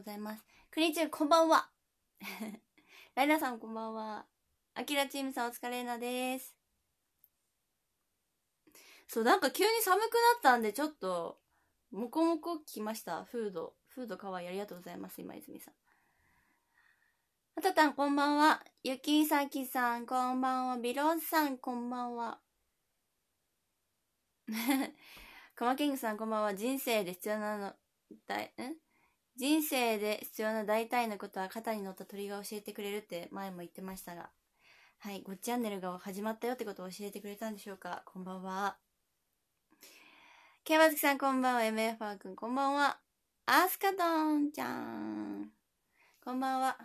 ございます。クリチュー、こんばんは。ライナさん、こんばんは。アキラチームさん、お疲れなです。そう、なんか急に寒くなったんで、ちょっと、もこもこきました。フード。フードかわいい。ありがとうございます、今泉さん。あたたん、こんばんは。ゆきさきさん、こんばんは。ビロンさん、こんばんは。カ マキングさん、こんばんは。人生で必要なの、だい、ん人生で必要な大体のことは肩に乗った鳥が教えてくれるって前も言ってましたが、はい、ごっちチャンネルが始まったよってことを教えてくれたんでしょうかこんばんは。ケイバズキさんこんばんは、MFR くんこんばんは。アスカドンちゃん。こんばんは。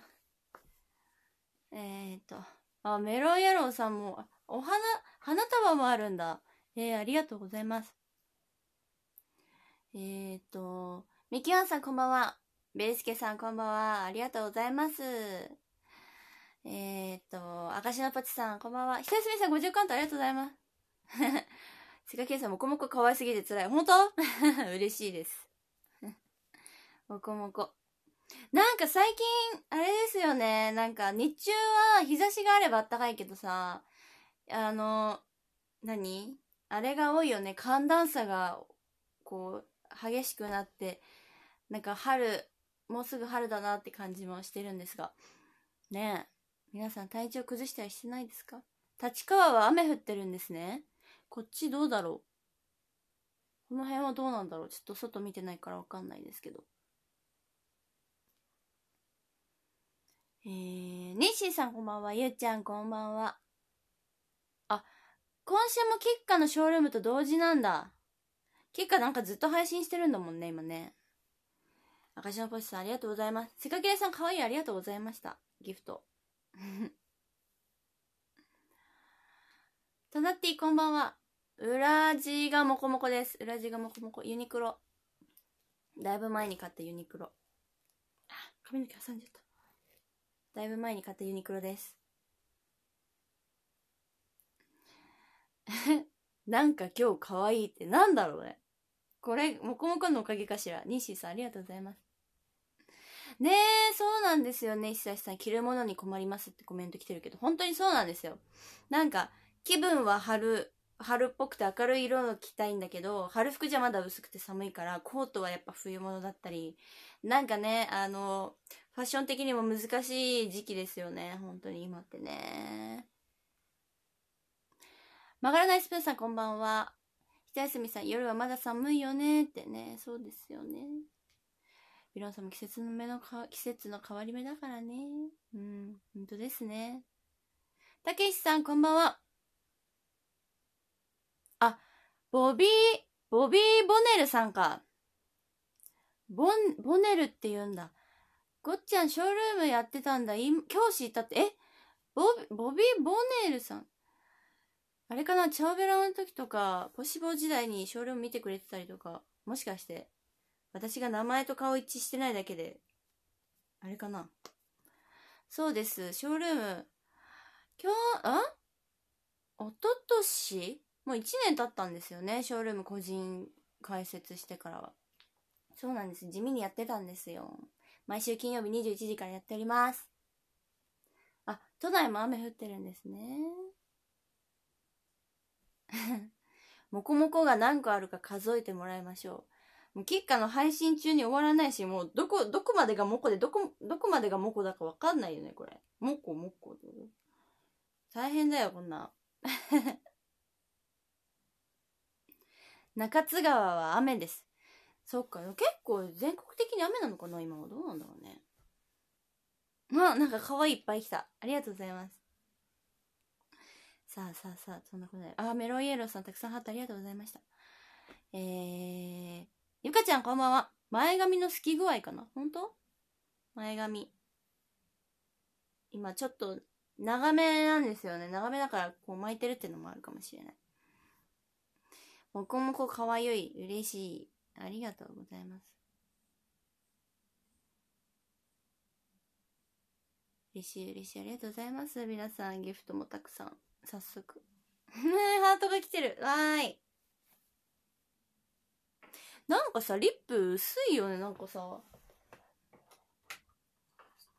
えっ、と、あ、メロンローさんも、お花、花束もあるんだ。えー、ありがとうございます。えっ、と、ミキワンさんこんばんは。ベースケさん、こんばんは。ありがとうございます。えー、っと、あかしのぽちさん、こんばんは。久ささん、50カウントありがとうございます。つかけいさん、もこもこ可愛すぎて辛い。本当 嬉しいです。もこもこ。なんか最近、あれですよね。なんか日中は日差しがあればあったかいけどさ、あの、何あれが多いよね。寒暖差が、こう、激しくなって、なんか春、もうすぐ春だなって感じもしてるんですが。ねえ、皆さん体調崩したりしてないですか立川は雨降ってるんですね。こっちどうだろうこの辺はどうなんだろうちょっと外見てないからわかんないですけど。えー、ニッシーさんこんばんは。ゆうちゃんこんばんは。あ、今週もキッカのショールームと同時なんだ。キッカなんかずっと配信してるんだもんね、今ね。赤字のポさん、ありがとうございます。せかげれさん、かわいい。ありがとうございました。ギフト。となっティ、こんばんは。裏地がもこもこです。裏地がもこもこ。ユニクロ。だいぶ前に買ったユニクロ。あ、髪の毛挟んじゃった。だいぶ前に買ったユニクロです。なんか今日かわいってなんだろうね。これ、もこもこのおかげかしら。ニッシーさんありがとうございます。ねえ、そうなんですよね。久しさん、着るものに困りますってコメント来てるけど、本当にそうなんですよ。なんか、気分は春、春っぽくて明るい色を着たいんだけど、春服じゃまだ薄くて寒いから、コートはやっぱ冬物だったり、なんかね、あの、ファッション的にも難しい時期ですよね。本当に今ってね。曲がらないスプーンさんこんばんは。ひ休みさん、夜はまだ寒いよねってね。そうですよね。ヴィランさんも季節の目のか、季節の変わり目だからね。うん、本当ですね。たけしさん、こんばんは。あ、ボビー、ボビー・ボネルさんか。ボン、ボネルって言うんだ。ごっちゃん、ショールームやってたんだ。教師いたって、えボボビー・ボネルさん。あれかな、チャオベラの時とか、ポシボ時代にショールーム見てくれてたりとか、もしかして。私が名前と顔一致してないだけで、あれかな。そうです。ショールーム、今日、んおととしもう1年経ったんですよね。ショールーム個人開設してからは。そうなんです。地味にやってたんですよ。毎週金曜日21時からやっております。あ、都内も雨降ってるんですね。もこもこが何個あるか数えてもらいましょう。もう吉川の配信中に終わらないし、もうどこ、どこまでがモコで、どこ、どこまでがモコだかわかんないよね、これ。モコ、モコ。大変だよ、こんな。中津川は雨です。そっか、結構全国的に雨なのかな、今は。どうなんだろうね。まあ、なんか可愛いいっぱい来た。ありがとうございます。さあさあさあ、そんなことない。あ、メロイエローさんたくさん貼ってありがとうございました。えー、ゆかちゃんこんばんは。前髪の好き具合かな本当前髪。今ちょっと長めなんですよね。長めだからこう巻いてるってのもあるかもしれない。もこもこかわゆい。嬉しい。ありがとうございます。嬉しい嬉しい。ありがとうございます。皆さん、ギフトもたくさん。早速。ハートが来てる。わーい。なんかさリップ薄いよねなんかさ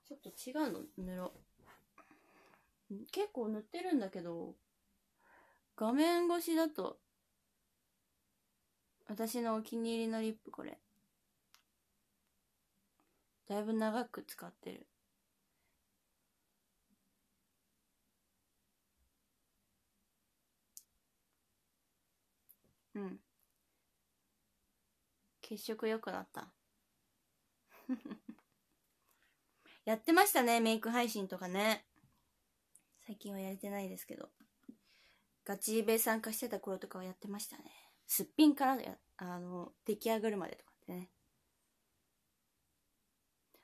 ちょっと違うの塗ろう結構塗ってるんだけど画面越しだと私のお気に入りのリップこれだいぶ長く使ってるうん血色良くなった。やってましたね、メイク配信とかね。最近はやれてないですけど。ガチイベ参加してた頃とかはやってましたね。すっぴんからあの、出来上がるまでとかってね。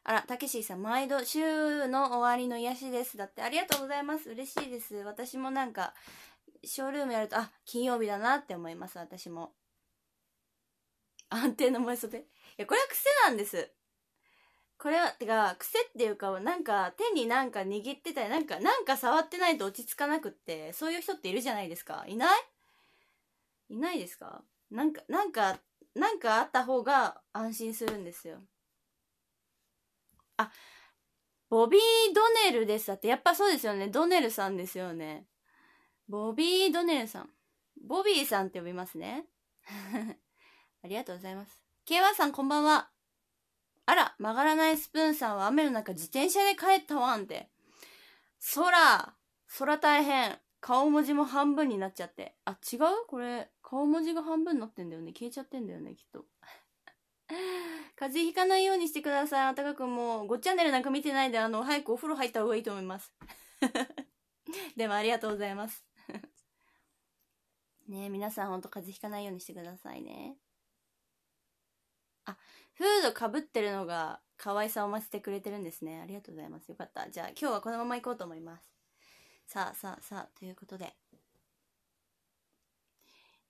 あら、たけしさん、毎度、週の終わりの癒しです。だって、ありがとうございます。嬉しいです。私もなんか、ショールームやると、あ、金曜日だなって思います、私も。安定の前袖。いや、これは癖なんです。これは、てか、癖っていうか、なんか、手になんか握ってたり、なんか、なんか触ってないと落ち着かなくって、そういう人っているじゃないですか。いないいないですかなんか、なんか、なんかあった方が安心するんですよ。あ、ボビー・ドネルです。だって、やっぱそうですよね。ドネルさんですよね。ボビー・ドネルさん。ボビーさんって呼びますね。ありがとうございます。KY さんこんばんは。あら、曲がらないスプーンさんは雨の中自転車で帰ったわんて。空空大変顔文字も半分になっちゃって。あ、違うこれ、顔文字が半分になってんだよね。消えちゃってんだよね、きっと。風邪ひかないようにしてください。あたかくんもう、5チャンネルなんか見てないで、あの、早くお風呂入った方がいいと思います。でもありがとうございます。ね皆さんほんと風邪ひかないようにしてくださいね。あ、フードかぶってるのが可愛さを増してくれてるんですね。ありがとうございます。よかった。じゃあ今日はこのまま行こうと思います。さあさあさあ、ということで。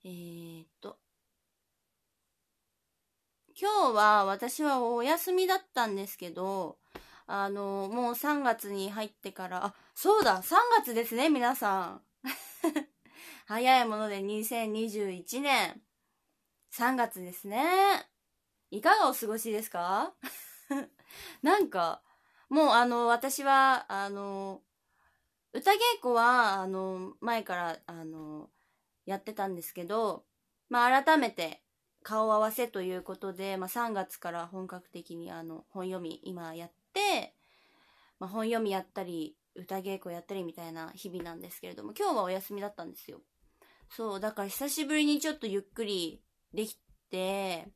えー、っと。今日は私はお休みだったんですけど、あの、もう3月に入ってから、あ、そうだ、3月ですね、皆さん。早いもので2021年3月ですね。いかがお過ごしですか なんか、もうあの、私は、あの、歌稽古は、あの、前から、あの、やってたんですけど、まあ、改めて顔合わせということで、まあ、3月から本格的にあの、本読み今やって、まあ、本読みやったり、歌稽古やったりみたいな日々なんですけれども、今日はお休みだったんですよ。そう、だから久しぶりにちょっとゆっくりできて、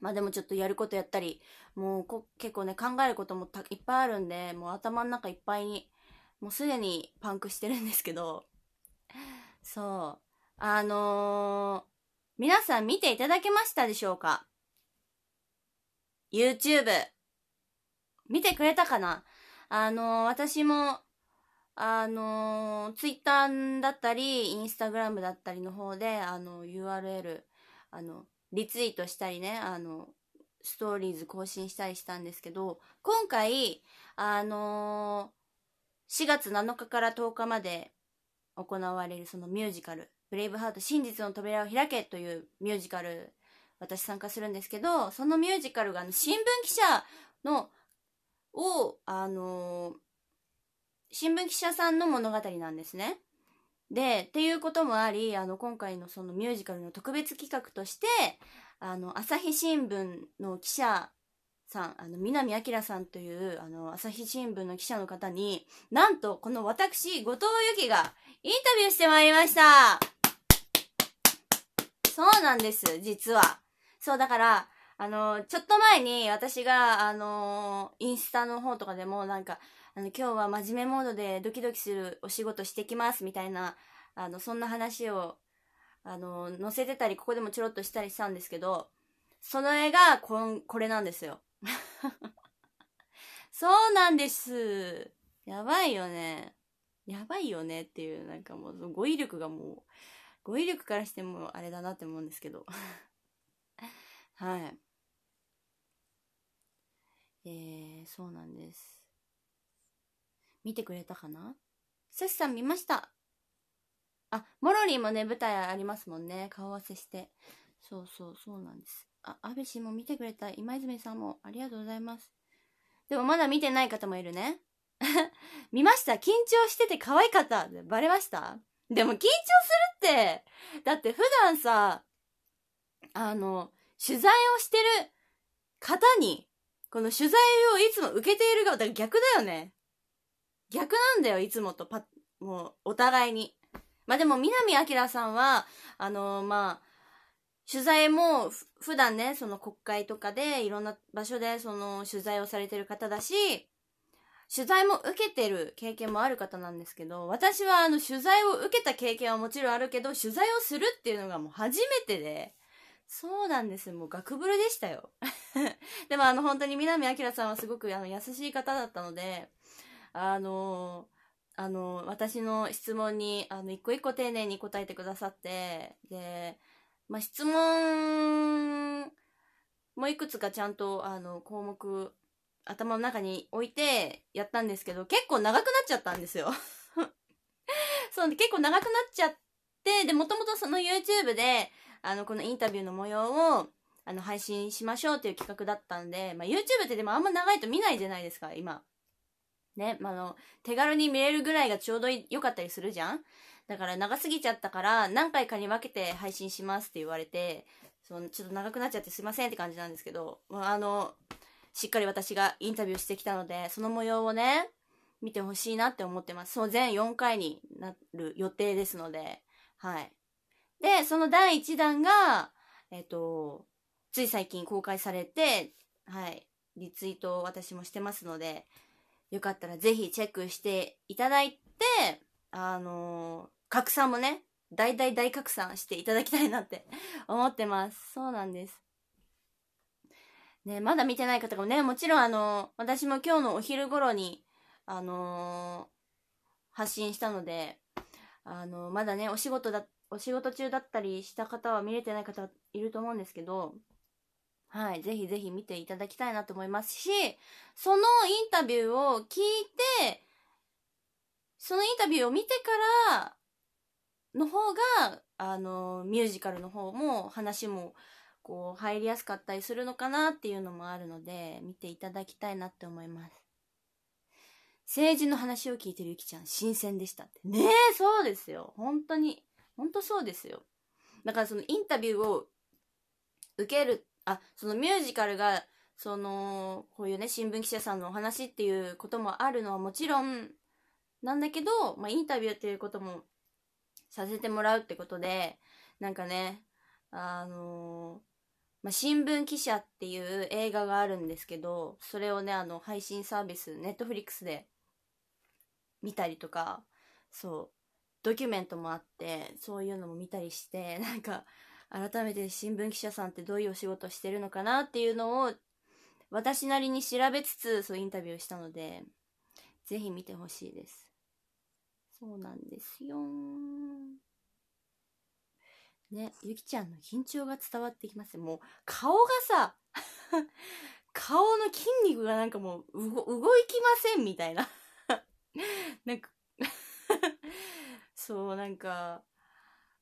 まあでもちょっとやることやったり、もう結構ね、考えることもいっぱいあるんで、もう頭の中いっぱいに、もうすでにパンクしてるんですけど、そう。あのー、皆さん見ていただけましたでしょうか ?YouTube。見てくれたかなあのー、私も、あのー、Twitter だったり、Instagram だったりの方で、あの URL、あの、リツイートしたりね、あの、ストーリーズ更新したりしたんですけど、今回、あのー、4月7日から10日まで行われるそのミュージカル、ブレイブハート真実の扉を開けというミュージカル、私参加するんですけど、そのミュージカルがあの新聞記者の、を、あのー、新聞記者さんの物語なんですね。で、っていうこともあり、あの、今回のそのミュージカルの特別企画として、あの、朝日新聞の記者さん、あの、南明さんという、あの、朝日新聞の記者の方に、なんと、この私、後藤由紀がインタビューしてまいりましたそうなんです、実は。そう、だから、あの、ちょっと前に私が、あの、インスタの方とかでもなんか、あの、今日は真面目モードでドキドキするお仕事してきますみたいな、あの、そんな話を、あの、載せてたり、ここでもちょろっとしたりしたんですけど、その絵がこ、これなんですよ。そうなんです。やばいよね。やばいよねっていう、なんかもう、語彙力がもう、語彙力からしてもあれだなって思うんですけど。はい。えー、そうなんです。見てくれたかなセシさん見ましたあ、モロリーもね、舞台ありますもんね。顔合わせして。そうそう、そうなんです。あ、安部氏も見てくれた。今泉さんもありがとうございます。でもまだ見てない方もいるね。見ました緊張してて可愛かったバレましたでも緊張するってだって普段さ、あの、取材をしてる方に、この取材をいつも受けている側、だから逆だよね。逆なんだよ、いつもとパもう、お互いに。まあでも、南明さんは、あのー、まあ、取材も、普段ね、その国会とかで、いろんな場所で、その、取材をされてる方だし、取材も受けてる経験もある方なんですけど、私はあの取材を受けた経験はもちろんあるけど、取材をするっていうのがもう初めてで、そうなんです。もうガクブルでしたよ。でもあの本当に南明さんはすごくあの優しい方だったので、あのあの私の質問にあの一個一個丁寧に答えてくださってで、まあ、質問もいくつかちゃんとあの項目頭の中に置いてやったんですけど結構長くなっちゃったんですよ そう結構長くなっちゃってでもともとその YouTube であのこのインタビューの模様をあの配信しましょうっていう企画だったんで、まあ、YouTube ってでもあんま長いと見ないじゃないですか今ね、まあの、手軽に見れるぐらいがちょうど良かったりするじゃんだから長すぎちゃったから何回かに分けて配信しますって言われて、そのちょっと長くなっちゃってすいませんって感じなんですけど、まあ、あの、しっかり私がインタビューしてきたので、その模様をね、見てほしいなって思ってます。その全4回になる予定ですので、はい。で、その第1弾が、えっ、と、つい最近公開されて、はい、リツイートを私もしてますので、よかったらぜひチェックしていただいて、あのー、拡散もね、大大大拡散していただきたいなって 思ってます。そうなんです。ね、まだ見てない方もね、もちろんあのー、私も今日のお昼頃に、あのー、発信したので、あのまだね、お仕事だ、お仕事中だったりした方は見れてない方いると思うんですけど、はい、ぜひぜひ見ていただきたいなと思いますし、そのインタビューを聞いて、そのインタビューを見てからの方が、あの、ミュージカルの方も話もこう入りやすかったりするのかなっていうのもあるので、見ていただきたいなって思います。政治の話を聞いてるゆきちゃん、新鮮でしたって。ねえ、そうですよ。本当に。本当そうですよ。だからそのインタビューを受けるあ、そのミュージカルが、その、こういうね、新聞記者さんのお話っていうこともあるのはもちろんなんだけど、まあ、インタビューっていうこともさせてもらうってことで、なんかね、あのまあ、新聞記者っていう映画があるんですけど、それをね、あの、配信サービス、ネットフリックスで見たりとか、そう、ドキュメントもあって、そういうのも見たりして、なんか、改めて新聞記者さんってどういうお仕事してるのかなっていうのを私なりに調べつつそうインタビューしたのでぜひ見てほしいですそうなんですよねゆきちゃんの緊張が伝わってきますもう顔がさ 顔の筋肉がなんかもう動きませんみたいな なんか そうなんか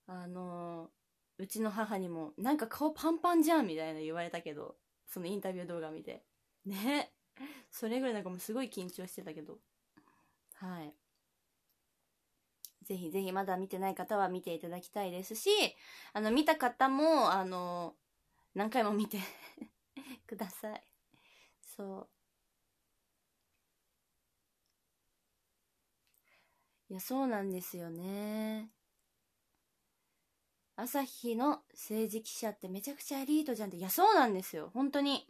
あのーうちの母にも、なんか顔パンパンじゃんみたいな言われたけど、そのインタビュー動画見て。ね。それぐらいなんかもうすごい緊張してたけど。はい。ぜひぜひまだ見てない方は見ていただきたいですし、あの、見た方も、あの、何回も見て ください。そう。いや、そうなんですよね。朝日の政治記者ってめちゃくちゃエリートじゃんっていやそうなんですよ本当に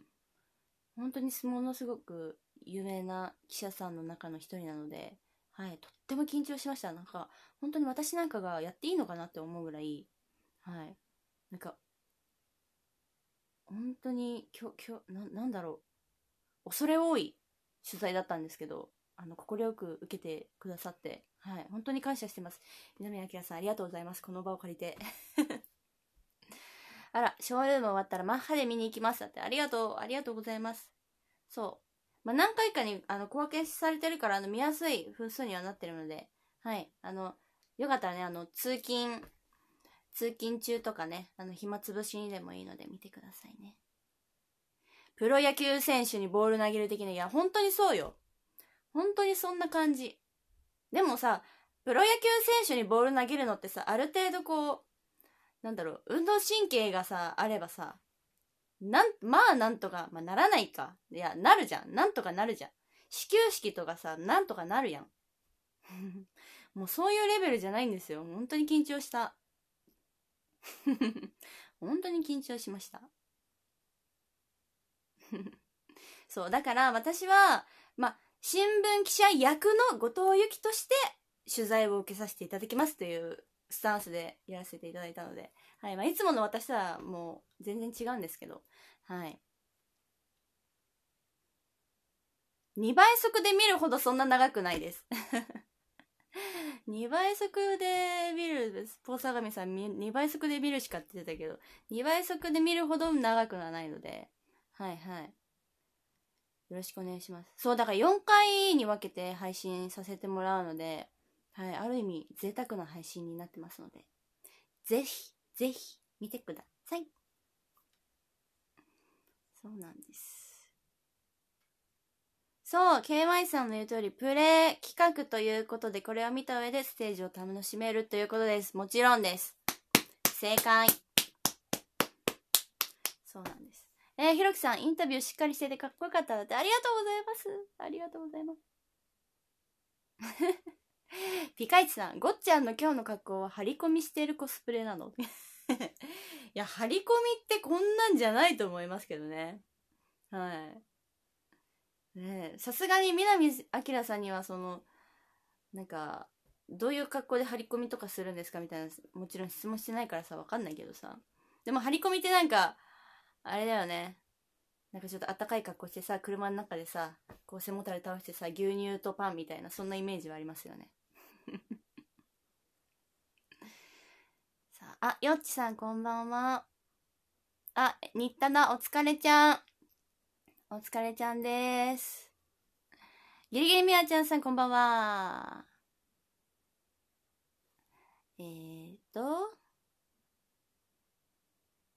本当にものすごく有名な記者さんの中の一人なので、はい、とっても緊張しましたなんか本当に私なんかがやっていいのかなって思うぐらいはいなんか本当にきょきょななんだろう恐れ多い取材だったんですけどあの、快く受けてくださって、はい、本当に感謝してます。南明さん、ありがとうございます。この場を借りて。あら、ショールーム終わったらマッハで見に行きます。だって、ありがとう、ありがとうございます。そう。まあ、何回かに、あの、小分けされてるから、あの、見やすい分数にはなってるので、はい、あの、よかったらね、あの、通勤、通勤中とかね、あの、暇つぶしにでもいいので見てくださいね。プロ野球選手にボール投げる的な、いや、本当にそうよ。本当にそんな感じ。でもさ、プロ野球選手にボール投げるのってさ、ある程度こう、なんだろう、運動神経がさ、あればさ、なん、まあなんとか、まあならないか。いや、なるじゃん。なんとかなるじゃん。始球式とかさ、なんとかなるやん。もうそういうレベルじゃないんですよ。本当に緊張した。本当に緊張しました。そう、だから私は、まあ、新聞記者役の後藤由紀として取材を受けさせていただきますというスタンスでやらせていただいたので、はいまあ、いつもの私とはもう全然違うんですけど、はい。2倍速で見るほどそんな長くないです2 倍速で見る、スポーツ相模さん2倍速で見るしかって言ってたけど、2倍速で見るほど長くはないので、はいはい。よろしくお願いします。そう、だから4回に分けて配信させてもらうので、はい、ある意味贅沢な配信になってますので、ぜひ、ぜひ、見てください。そうなんです。そう、KY さんの言う通り、プレイ企画ということで、これを見た上でステージを楽しめるということです。もちろんです。正解。そうなんです。えー、ひろきさん、インタビューしっかりしててかっこよかっただって。ありがとうございます。ありがとうございます。ピカイチさん、ごっちゃんの今日の格好は張り込みしてるコスプレなの いや、張り込みってこんなんじゃないと思いますけどね。はい。ねさすがに南明さんにはその、なんか、どういう格好で張り込みとかするんですかみたいな、もちろん質問してないからさ、わかんないけどさ。でも張り込みってなんか、あれだよねなんかちょっとあったかい格好してさ車の中でさこう背もたれ倒してさ牛乳とパンみたいなそんなイメージはありますよね さああよっちさんこんばんはあ新田だお疲れちゃんお疲れちゃんですギリギリみやちゃんさんこんばんはえーと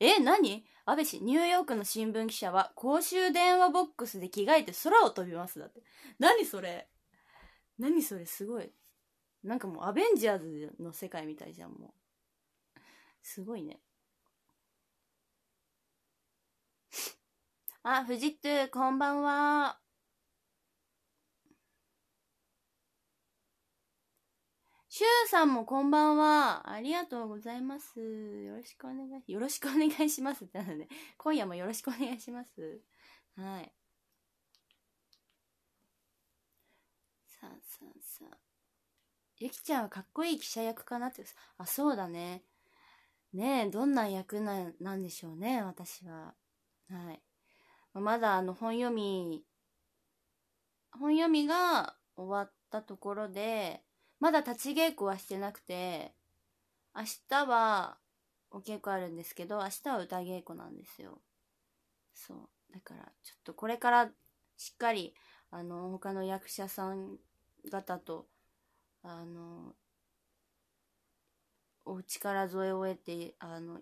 え何安倍氏、ニューヨークの新聞記者は公衆電話ボックスで着替えて空を飛びます。だって。何それ何それすごい。なんかもうアベンジャーズの世界みたいじゃん、もう。すごいね。あ、フジットゥ、こんばんは。シュウさんもこんばんは。ありがとうございます。よろしくお願い、よろしくお願いしますってなので、今夜もよろしくお願いします。はい。さあさあさあ。ゆきちゃんはかっこいい記者役かなって。あ、そうだね。ねえ、どんな役ななんでしょうね、私は。はい。まだあの本読み、本読みが終わったところで、まだ立ち稽古はしてなくて、明日はお稽古あるんですけど、明日は歌稽古なんですよ。そう。だから、ちょっとこれからしっかり、あの、他の役者さん方と、あの、お力添えを得て、あの、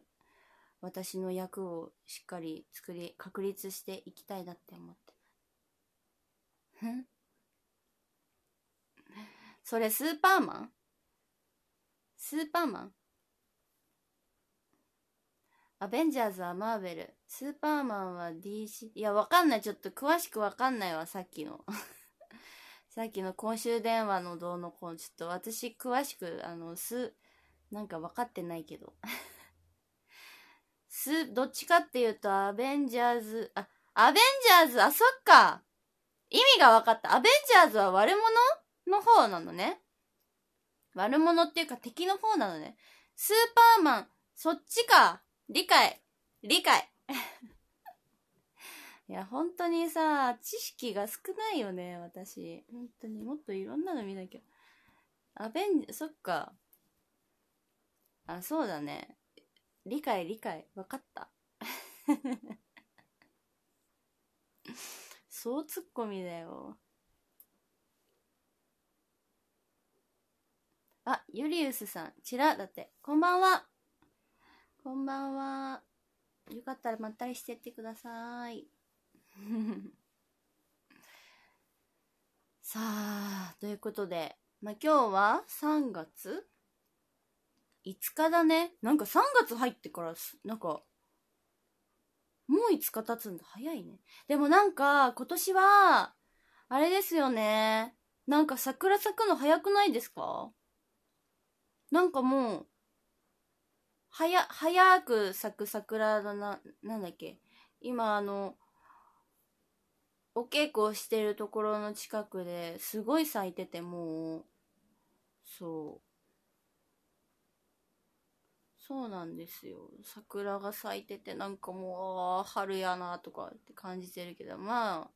私の役をしっかり作り、確立していきたいなって思ってふんそれスーパーマンスーパーマンアベンジャーズはマーベル。スーパーマンは DC。いや、わかんない。ちょっと詳しくわかんないわ、さっきの。さっきの公衆電話のどうのこうちょっと私詳しく、あの、す、なんか分かってないけど。す、どっちかっていうと、アベンジャーズ、あ、アベンジャーズ、あ、そっか。意味が分かった。アベンジャーズは悪者の方なのね。悪者っていうか敵の方なのね。スーパーマン、そっちか。理解。理解。いや、本当にさ、知識が少ないよね、私。本当にもっといろんなの見なきゃ。アベンジ、そっか。あ、そうだね。理解、理解。わかった。そうツッコミだよ。あ、ユリウスさん、チラだって。こんばんは。こんばんは。よかったらまったりしてってください。さあ、ということで、まあ、今日は3月5日だね。なんか3月入ってから、なんか、もう5日経つんだ。早いね。でもなんか、今年は、あれですよね。なんか桜咲くの早くないですかなんかもう、はや、早く咲く桜だな、なんだっけ。今あの、お稽古をしてるところの近くですごい咲いててもう、そう。そうなんですよ。桜が咲いててなんかもう、ああ、春やなとかって感じてるけど、ま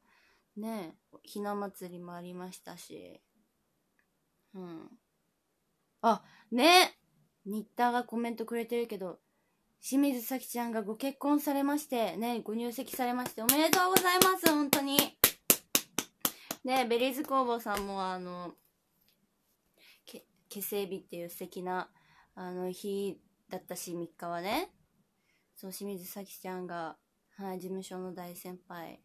あ、ねひな祭りもありましたし、うん。あ、ねターがコメントくれてるけど、清水咲ちゃんがご結婚されまして、ね、ご入籍されまして、おめでとうございます、本当に。ね、ベリーズ工房さんも、あの、け、結成日っていう素敵な、あの、日だったし、3日はね。そう、清水咲ちゃんが、はい、事務所の大先輩、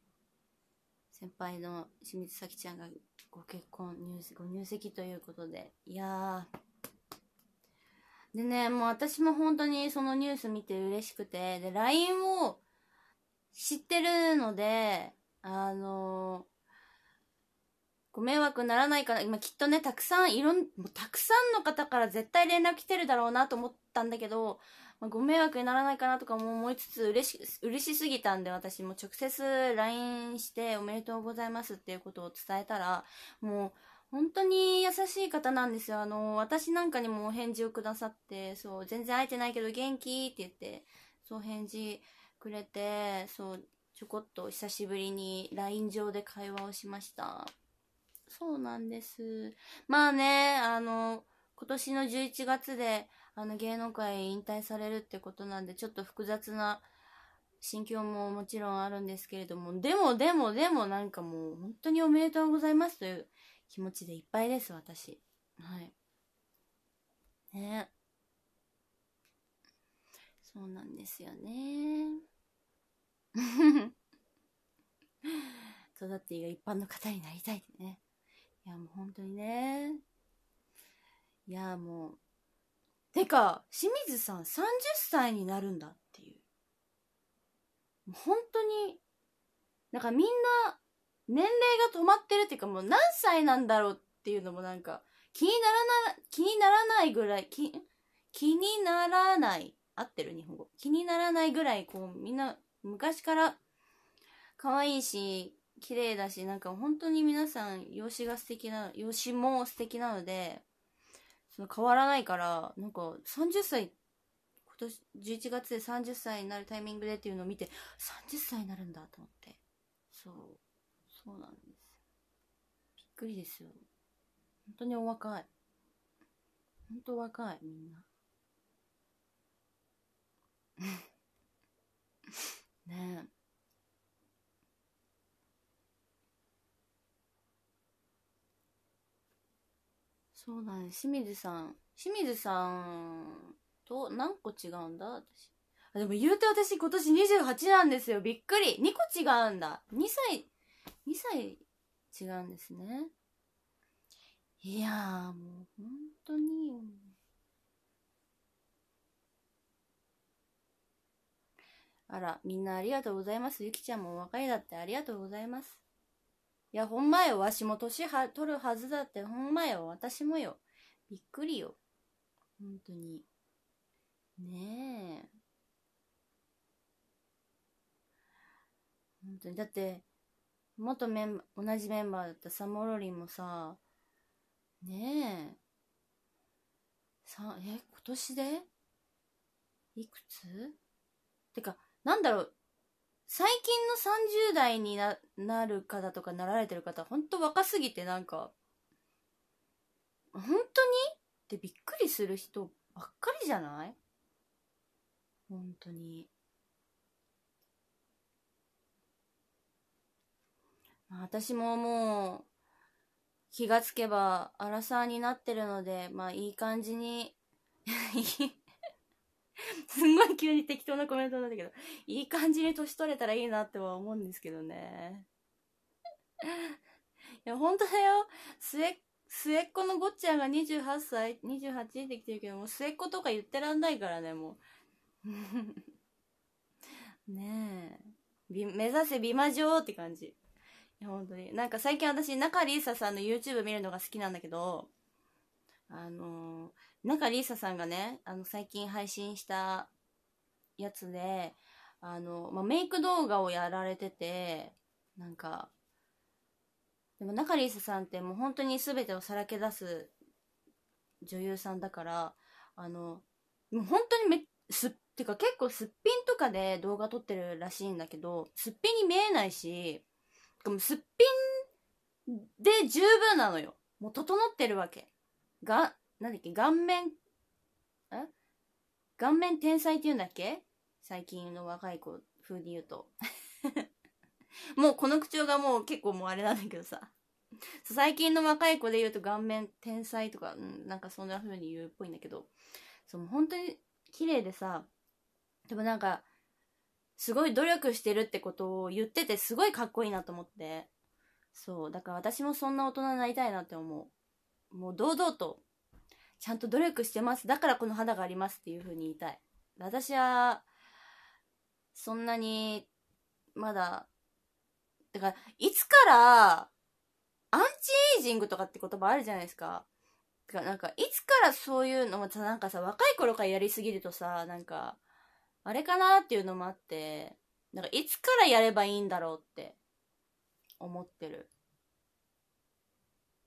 先輩の清水咲ちゃんがご結婚、入ご入籍ということで、いやー、でね、もう私も本当にそのニュース見て嬉しくて、で、LINE を知ってるので、あのご迷惑ならないかな、今きっとね、たくさん、いろん、たくさんの方から絶対連絡来てるだろうなと思ったんだけど、まあ、ご迷惑にならないかなとかも思いつつ、嬉し、嬉しすぎたんで、私も直接 LINE して、おめでとうございますっていうことを伝えたら、もう、本当に優しい方なんですよ。あの、私なんかにもお返事をくださって、そう、全然会えてないけど元気って言って、そう、返事くれて、そう、ちょこっと久しぶりに LINE 上で会話をしました。そうなんです。まあね、あの、今年の11月で、あの、芸能界引退されるってことなんで、ちょっと複雑な心境ももちろんあるんですけれども、でもでもでもなんかもう、本当におめでとうございますという気持ちでいっぱいです、私。はい。ねそうなんですよね。育てテいが一般の方になりたいってね。いや、もう本当にね。いや、もう。てか、清水さん30歳になるんだっていう。本当に、なんかみんな年齢が止まってるっていうかもう何歳なんだろうっていうのもなんか気にならな、気にならないぐらい、気、気にならない。合ってる日本語。気にならないぐらいこうみんな昔から可愛いし綺麗だしなんか本当に皆さん容姿が素敵な容姿も素敵なのでその変わらないからなんか30歳今年11月で30歳になるタイミングでっていうのを見て30歳になるんだと思ってそうそうなんですびっくりですよ。本当にお若い。本当若い、みんな。ねえ。そうです清水さん。清水さんと何個違うんだ私。あ、でも言うて私今年28なんですよ。びっくり。2個違うんだ。2歳、2歳違うんですね。いやーもう本当に。あら、みんなありがとうございます。ゆきちゃんも若いだってありがとうございます。いや、ほんまよ。わしも年は取るはずだって、ほんまよ。私もよ。びっくりよ。本当に。ねえ。本当に。だって、元メンバ同じメンバーだったサモロリンもさ、ねえ、さ、え、今年でいくつてか、なんだろう、最近の30代にななる方とかなられてる方、ほんと若すぎてなんか、本当にってびっくりする人ばっかりじゃない本当に。私ももう、気がつけば、アラサーになってるので、まあ、いい感じに すんごい急に適当なコメントなんだけど、いい感じに年取れたらいいなっては思うんですけどね。いや、本当だよ。末、末っ子のごっちゃんが28歳、28できてるけど、もう末っ子とか言ってらんないからね、もう。ねえ。目指せ美魔女って感じ。本当に。なんか最近私、中里依紗さんの YouTube 見るのが好きなんだけど、あの中里依紗さんがね、あの、最近配信したやつで、あの、まあ、メイク動画をやられてて、なんか、でも中里依紗さんってもう本当に全てをさらけ出す女優さんだから、あの、もう本当にめすってか結構すっぴんとかで動画撮ってるらしいんだけど、すっぴんに見えないし、もすっぴんで十分なのよ。もう整ってるわけ。が、なんだっけ、顔面、え顔面天才って言うんだっけ最近の若い子風に言うと。もうこの口調がもう結構もうあれなんだけどさ。最近の若い子で言うと顔面天才とか、うん、なんかそんな風に言うっぽいんだけど、そう、本当に綺麗でさ、でもなんか、すごい努力してるってことを言っててすごいかっこいいなと思ってそうだから私もそんな大人になりたいなって思うもう堂々とちゃんと努力してますだからこの肌がありますっていう風に言いたい私はそんなにまだだからいつからアンチエイジングとかって言葉あるじゃないですかてかなんかいつからそういうのもさなんかさ若い頃からやりすぎるとさなんかあれかなっていうのもあって、なんかいつからやればいいんだろうって思ってる。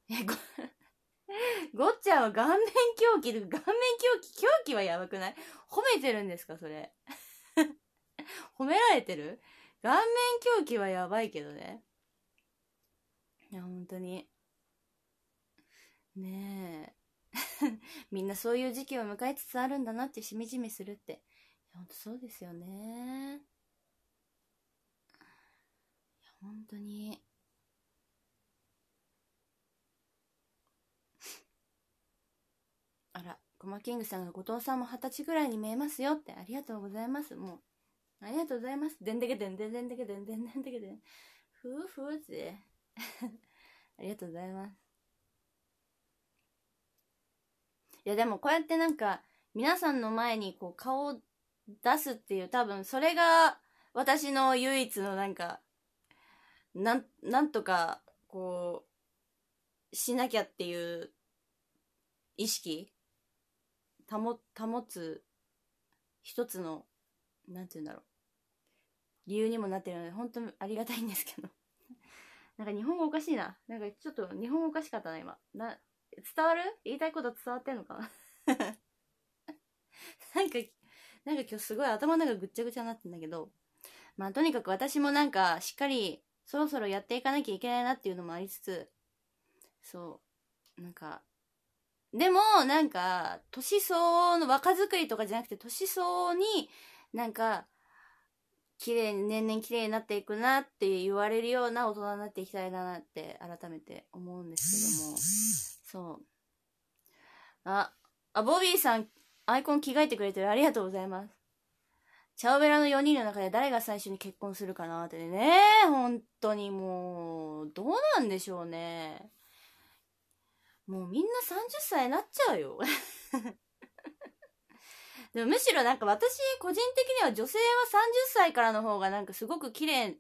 え、ご、ごっちゃんは顔面狂気、顔面狂気、狂気はやばくない褒めてるんですかそれ。褒められてる顔面狂気はやばいけどね。いや、本当に。ねえ。みんなそういう時期を迎えつつあるんだなってしみじみするってほんそうですよね。いや、ほんに。あら、コマキングさんが後藤さんも二十歳ぐらいに見えますよって、ありがとうございます。もう、ありがとうございます。でんでけでんでんでんでけでんでんでんでけでん。ふうふうっありがとうございます。いや、でもこうやってなんか、皆さんの前にこう顔出すっていう多分それが私の唯一のなんかなんなんとかこうしなきゃっていう意識保保つ一つのなんて言うんだろう理由にもなってるので本当にありがたいんですけど なんか日本語おかしいななんかちょっと日本語おかしかったな今な伝わる言いたいこと伝わってんのかな なんかなんか今日すごい頭の中ぐっちゃぐちゃになってんだけど、まあとにかく私もなんかしっかりそろそろやっていかなきゃいけないなっていうのもありつつ、そう、なんか、でもなんか、年相応の若作りとかじゃなくて年相応になんか、綺麗に年々綺麗になっていくなって言われるような大人になっていきたいなって改めて思うんですけどもそうああボビーさんアイコン着替えてくれてるありがとうございます。チャオベラの4人の中で誰が最初に結婚するかなってね。本当にもう、どうなんでしょうね。もうみんな30歳になっちゃうよ。でもむしろなんか私個人的には女性は30歳からの方がなんかすごく綺麗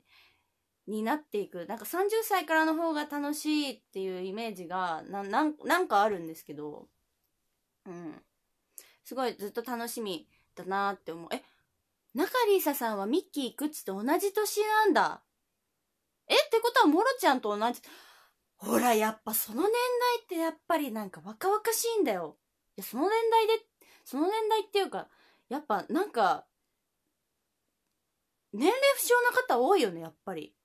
になっていく。なんか30歳からの方が楽しいっていうイメージがな、なん、なんかあるんですけど。うん。すごいずっと楽しみだなって思う。え、中里沙さんはミッキー・いくつと同じ年なんだ。えってことは、モロちゃんと同じ。ほら、やっぱその年代ってやっぱりなんか若々しいんだよ。いや、その年代で、その年代っていうか、やっぱなんか、年齢不詳な方多いよね、やっぱり。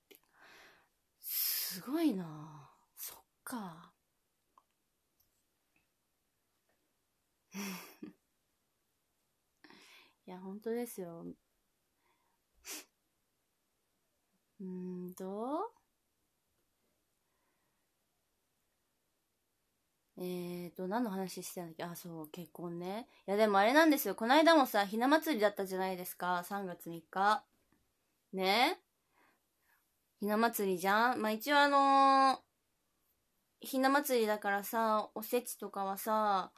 すごいなそっか。いや、本当ですよ。うんと、えっ、ー、と、何の話してたんだっけあ、そう、結婚ね。いや、でもあれなんですよ。こないだもさ、ひな祭りだったじゃないですか。3月3日。ねひな祭りじゃんまあ、一応あのー、ひな祭りだからさ、おせちとかはさ、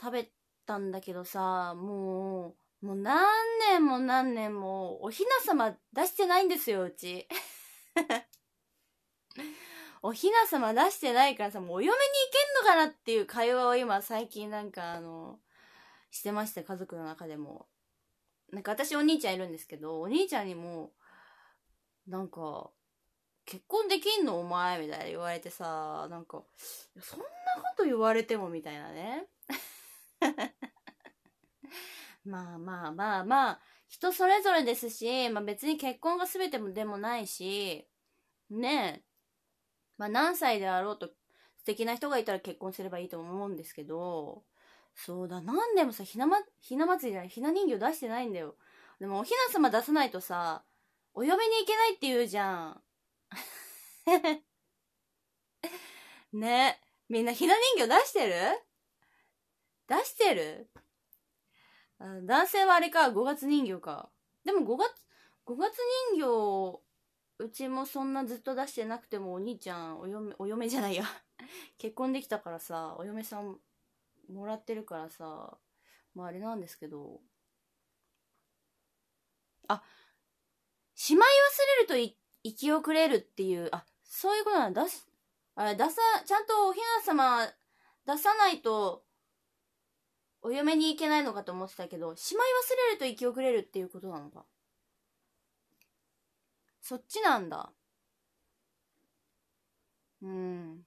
食べったんだけどさ、もう、もう何年も何年もおひな様出してないんですよ、うち。おひな様出してないからさ、もうお嫁に行けんのかなっていう会話を今最近なんかあの、してまして、家族の中でも。なんか私お兄ちゃんいるんですけど、お兄ちゃんにも、なんか、結婚できんのお前みたいな言われてさ、なんか、そんなこと言われてもみたいなね。まあまあまあまあ、人それぞれですし、まあ別に結婚が全てでもないし、ねえ、まあ何歳であろうと素敵な人がいたら結婚すればいいと思うんですけど、そうだ、なんでもさ、ひなま、ひな祭りじゃない、ひな人形出してないんだよ。でもおひな様出さないとさ、お嫁に行けないって言うじゃん。ねみんなひな人形出してる出してる男性はあれか、5月人形か。でも5月、5月人形、うちもそんなずっと出してなくてもお兄ちゃん、お嫁、お嫁じゃないよ 結婚できたからさ、お嫁さんもらってるからさ、まああれなんですけど。あ、しまい忘れるとい生き遅れるっていう、あ、そういうことなんだ。出す、あれ、出さ、ちゃんとおひな様出さないとお嫁に行けないのかと思ってたけど、しまい忘れると生き遅れるっていうことなのか。そっちなんだ。うん。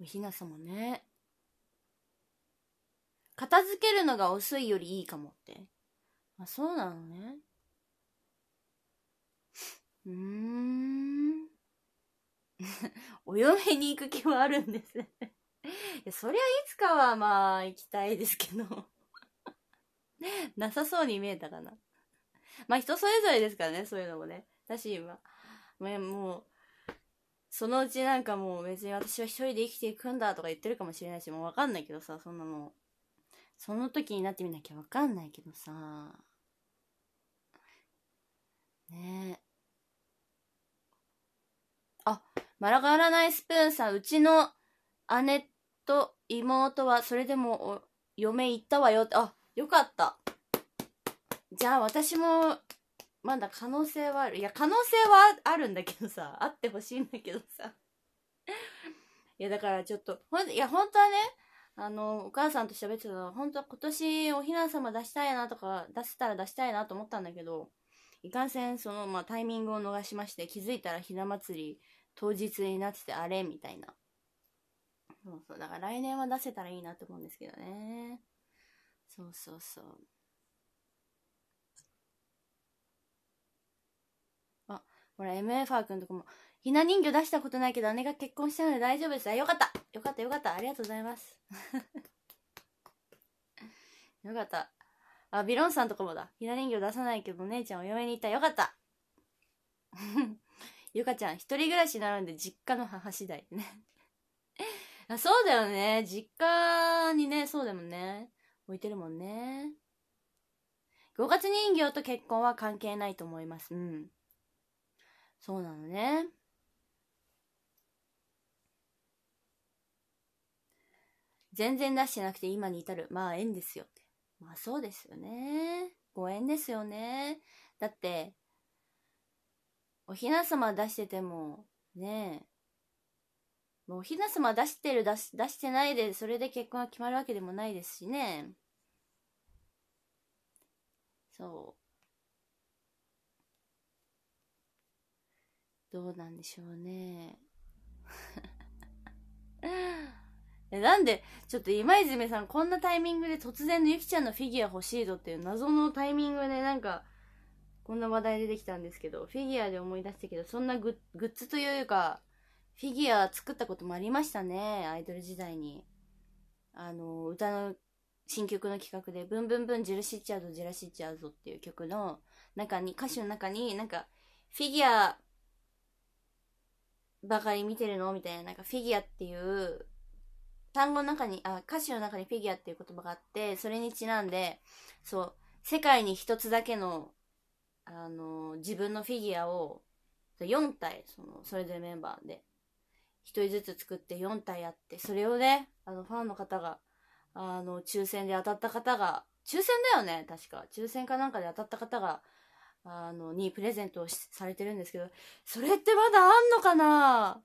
おひな様ね。片付けるのが遅いよりいいかもって。あ、そうなのね。うーん。お嫁に行く気はあるんですやそりゃいつかはまあ行きたいですけど なさそうに見えたかなまあ人それぞれですからねそういうのもねだし今、まあ、もうそのうちなんかもう別に私は一人で生きていくんだとか言ってるかもしれないしもうわかんないけどさそんなのその時になってみなきゃわかんないけどさねえあ、ラがらないスプーンさん、うちの姉と妹はそれでも嫁行ったわよってあよかったじゃあ私もまだ可能性はあるいや可能性はあるんだけどさ あってほしいんだけどさ いやだからちょっとほんいや本当はねあのお母さんと喋ってたの本当は今年おひな様出したいなとか出せたら出したいなと思ったんだけどいかんせんその、まあ、タイミングを逃しまして気づいたらひな祭り当日になっててあれみたいなそうそう。だから来年は出せたらいいなと思うんですけどね。そうそうそう。あ、ほら、m f ファー君とかも、ひな人形出したことないけど、姉が結婚したので大丈夫です。あ、よかったよかったよかった。ありがとうございます。よかった。あ、ビロンさんとかもだ。ひな人形出さないけど、お姉ちゃんお嫁に行った。よかった ゆかちゃん、一人暮らしなんで実家の母次第ねあそうだよね。実家にね、そうだもんね。置いてるもんね。五月人形と結婚は関係ないと思います。うん。そうなのね。全然出してなくて今に至る。まあ縁ですよまあそうですよね。ご縁ですよね。だって、おひな様出してても、ねえ、もうひな様出してる出し出してないでそれで結婚が決まるわけでもないですしねそうどうなんでしょうね なんでちょっと今泉さんこんなタイミングで突然のゆきちゃんのフィギュア欲しいぞっていう謎のタイミングでなんかこんな話題出てきたんですけどフィギュアで思い出したけどそんなグッグッズというかフィギュア作ったこともありましたね、アイドル時代に。あの、歌の新曲の企画で、ブンブンブンジェルシッチャードジェラシッチャードっていう曲の中に、歌詞の中になんか、フィギュアばかり見てるのみたいな、なんかフィギュアっていう単語の中に、あ、歌詞の中にフィギュアっていう言葉があって、それにちなんで、そう、世界に一つだけの、あの、自分のフィギュアを、4体、その、それぞれメンバーで一人ずつ作って4体あって、それをね、あの、ファンの方が、あの、抽選で当たった方が、抽選だよね、確か。抽選かなんかで当たった方が、あの、にプレゼントをされてるんですけど、それってまだあんのかな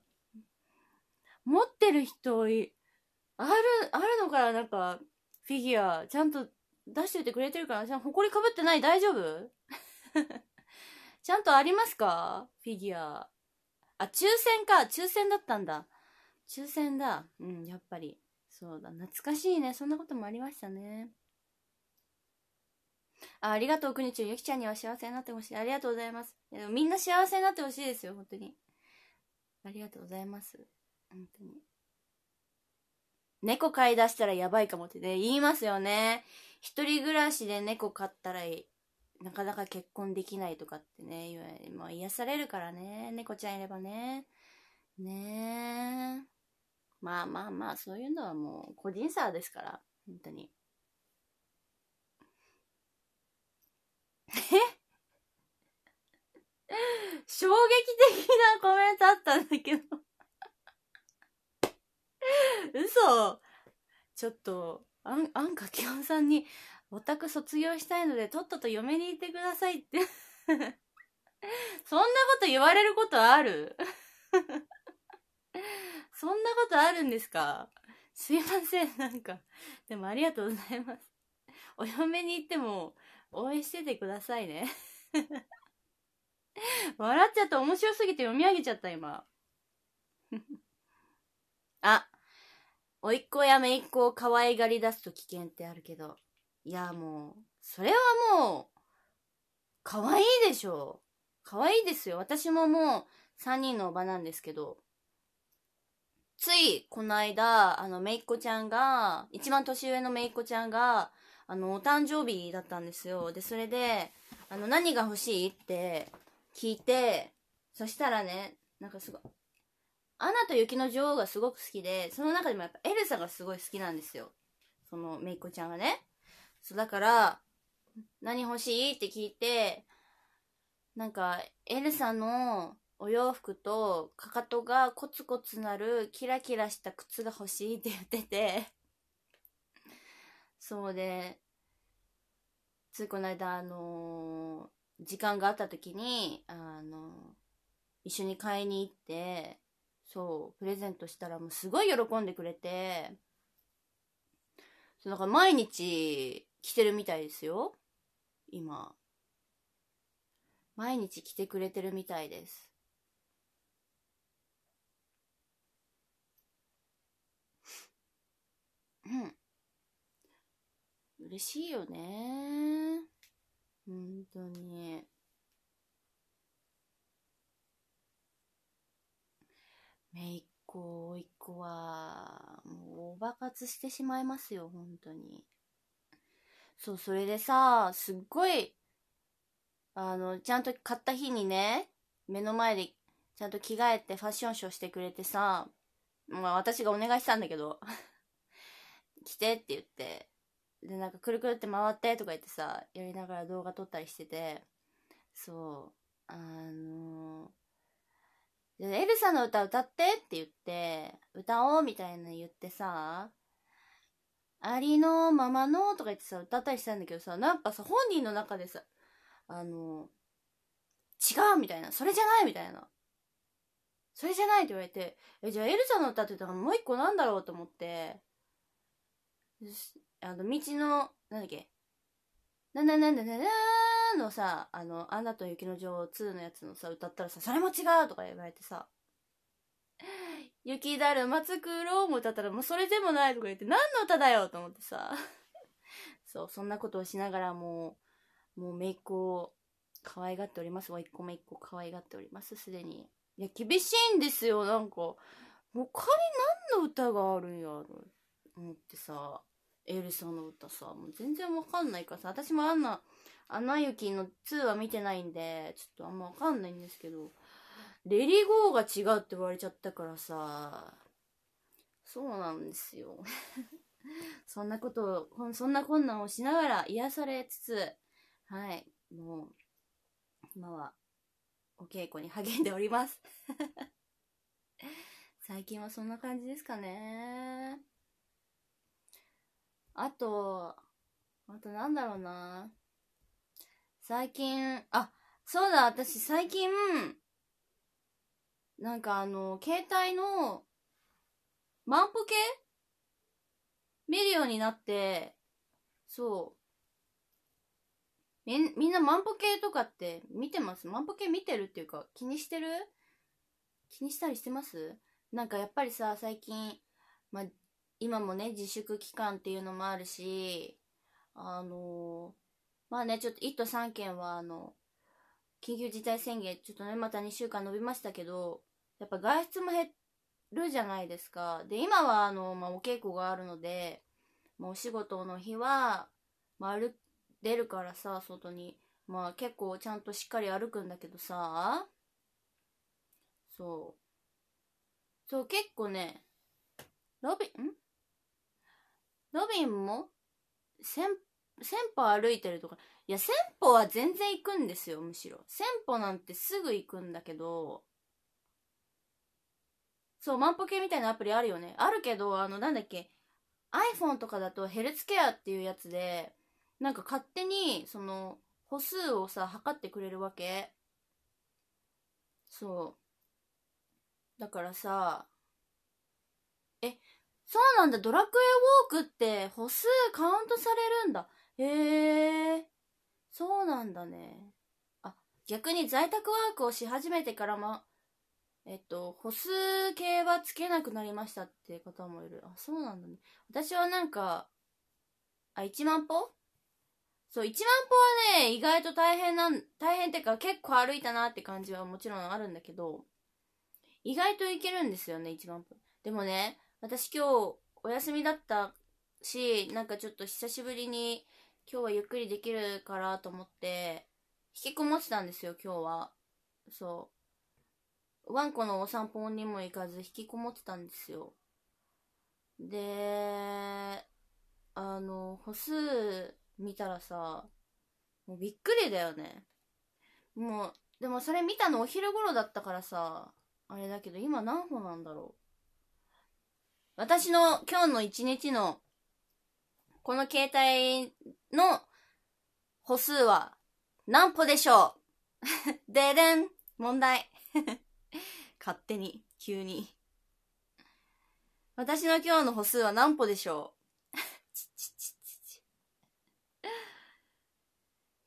持ってる人い、ある、あるのかななんか、フィギュア、ちゃんと出しておいてくれてるから、ちゃんと埃かぶってない大丈夫 ちゃんとありますかフィギュア。あ、抽選か抽選だったんだ。抽選だ。うん、やっぱり。そうだ。懐かしいね。そんなこともありましたね。あありがとう、くにちゅん。ゆきちゃんには幸せになってほしい。ありがとうございます。いやでもみんな幸せになってほしいですよ、本当に。ありがとうございます。本当に。猫飼い出したらやばいかもってね、言いますよね。一人暮らしで猫飼ったらなかなか結婚できないとかってね、まあ、癒されるからね、猫ちゃんいればね。ねえ。まあまあまあ、そういうのはもう個人差ですから、本当に。え 衝撃的なコメントあったんだけど嘘ちょっと、あん、あんかきおんさんに、オタク卒業したいので、とっとと嫁に行ってくださいって そんなこと言われることある そんなことあるんですかすいません、なんか。でもありがとうございます。お嫁に行っても応援しててくださいね。笑っちゃった面白すぎて読み上げちゃった今あ甥っ子や姪っ子を可愛がり出すと危険ってあるけどいや、もう、それはもう、可愛いでしょう。可愛いですよ。私ももう、3人のおばなんですけど、つい、この間、あの、めいっ子ちゃんが、一番年上のめいっ子ちゃんが、あの、お誕生日だったんですよ。で、それで、あの、何が欲しいって聞いて、そしたらね、なんかすごい、アナと雪の女王がすごく好きで、その中でもやっぱエルサがすごい好きなんですよ。その、めいっ子ちゃんがね。そう、だから、何欲しいって聞いて、なんか、エルサのお洋服とかかとがコツコツなるキラキラした靴が欲しいって言ってて、そうで、ついこの間、あのー、時間があった時に、あのー、一緒に買いに行って、そう、プレゼントしたらもうすごい喜んでくれて、そう、だから毎日、着てるみたいですよ。今。毎日着てくれてるみたいです。うん。嬉しいよね。本当に。めいっ子、おいっ子は、もう、おばかつしてしまいますよ、本当に。そう、それでさ、すっごい、あの、ちゃんと買った日にね、目の前でちゃんと着替えてファッションショーしてくれてさ、まあ私がお願いしたんだけど、来てって言って、で、なんかくるくるって回ってとか言ってさ、やりながら動画撮ったりしてて、そう、あのー、エルサの歌歌ってって言って、歌おうみたいな言ってさ、ありのままのとか言ってさ、歌ったりしたんだけどさ、なんかさ、本人の中でさ、あの、違うみたいな、それじゃないみたいな。それじゃないって言われて、え、じゃあエルサの歌って言ったらもう一個なんだろうと思って、あの、道の、なんだっけ、なんだなんだなんだのさ、あの、アナと雪の女王2のやつのさ、歌ったらさ、それも違うとか言われてさ、雪だるま作ろうも歌ったら、もうそれでもないとか言って、何の歌だよと思ってさ。そう、そんなことをしながらもう、もうめいっ子を可愛がっております。わいっ子めいっ子可愛がっております、すでに。いや、厳しいんですよ、なんか。他に何の歌があるんやろ思ってさ、エルサの歌さ、もう全然わかんないからさ、私もあんな、アナ雪の2は見てないんで、ちょっとあんまわかんないんですけど、レリゴーが違うって言われちゃったからさ、そうなんですよ。そんなことを、そんな困難をしながら癒されつつ、はい、もう、今は、お稽古に励んでおります。最近はそんな感じですかね。あと、あとなんだろうな。最近、あ、そうだ、私最近、なんかあの、携帯の、万歩計見るようになって、そう。みん、みんな万歩計とかって見てます万歩計見てるっていうか、気にしてる気にしたりしてますなんかやっぱりさ、最近、まあ、今もね、自粛期間っていうのもあるし、あのー、まあね、ちょっと1都3県はあの、緊急事態宣言、ちょっとね、また2週間延びましたけど、やっぱ外出も減るじゃないですか。で、今は、あの、まあ、お稽古があるので、もうお仕事の日は、まあ、歩、出るからさ、外に。まあ、結構ちゃんとしっかり歩くんだけどさ、そう。そう、結構ね、ロビン、んロビンも、1000歩歩いてるとか、いや、千歩は全然行くんですよ、むしろ。千歩なんてすぐ行くんだけど、そう、万歩計みたいなアプリあるよね。あるけど、あの、なんだっけ、iPhone とかだとヘルツケアっていうやつで、なんか勝手に、その、歩数をさ、測ってくれるわけ。そう。だからさ、え、そうなんだ、ドラクエウォークって歩数カウントされるんだ。へえ。そうなんだね。あ、逆に在宅ワークをし始めてからも、えっと、歩数計はつけなくなりましたって方もいる。あ、そうなんだね。私はなんか、あ、1万歩そう、1万歩はね、意外と大変なん、大変ってか結構歩いたなって感じはもちろんあるんだけど、意外といけるんですよね、1万歩。でもね、私今日お休みだったし、なんかちょっと久しぶりに今日はゆっくりできるからと思って、引きこもってたんですよ、今日は。そう。ワンコのお散歩にも行かず、引きこもってたんですよ。で、あの、歩数見たらさ、もうびっくりだよね。もう、でもそれ見たのお昼頃だったからさ、あれだけど今何歩なんだろう。私の今日の一日のこの携帯の歩数は何歩でしょう ででん問題 勝手に、急に。私の今日の歩数は何歩でしょう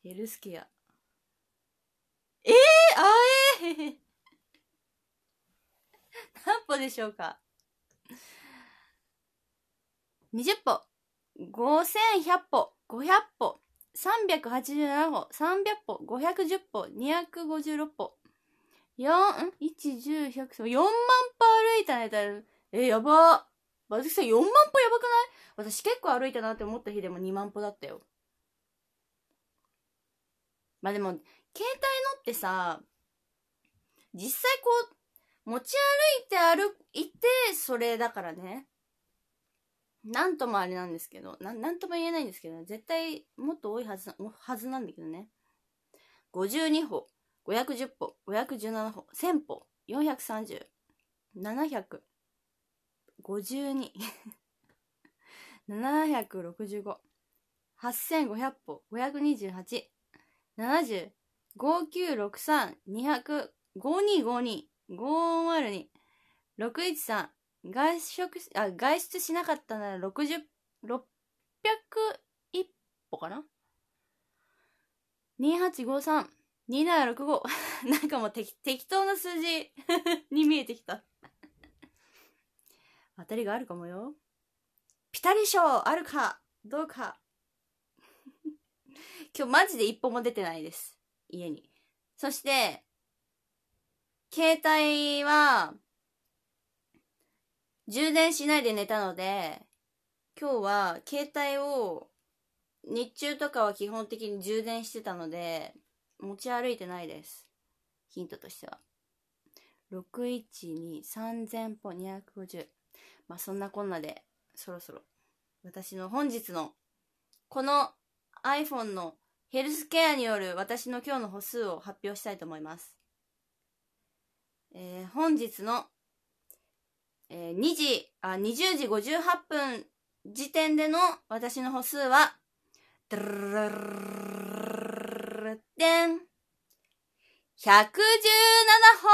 ヘ ルスケア。ええー、あえー、何歩でしょうか ?20 歩。5100歩、500歩、387歩、300歩、510歩、256歩。4、ん ?1、10、100、4万歩歩いたね、だえ、やばー。ずさん4万歩やばくない私結構歩いたなって思った日でも2万歩だったよ。まあでも、携帯のってさ、実際こう、持ち歩いて歩いて、それだからね。なんともあれなんですけど、なんとも言えないんですけど、絶対もっと多いはずはずなんだけどね。52歩、510歩、517歩、1000歩、430、700、52、765、8500歩、528、70、5963、200、5252、502、613、外食あ外出しなかったなら60 601歩かな2853 2765 なんかもう適当な数字 に見えてきた 当たりがあるかもよピタリ賞あるかどうか今日マジで一歩も出てないです家にそして携帯は充電しないで寝たので、今日は携帯を日中とかは基本的に充電してたので、持ち歩いてないです。ヒントとしては。6123000歩250。まあそんなこんなで、そろそろ私の本日のこの iPhone のヘルスケアによる私の今日の歩数を発表したいと思います。えー、本日のえー、2時、あ、20時58分時点での私の歩数は、ドルルルルルでん。117歩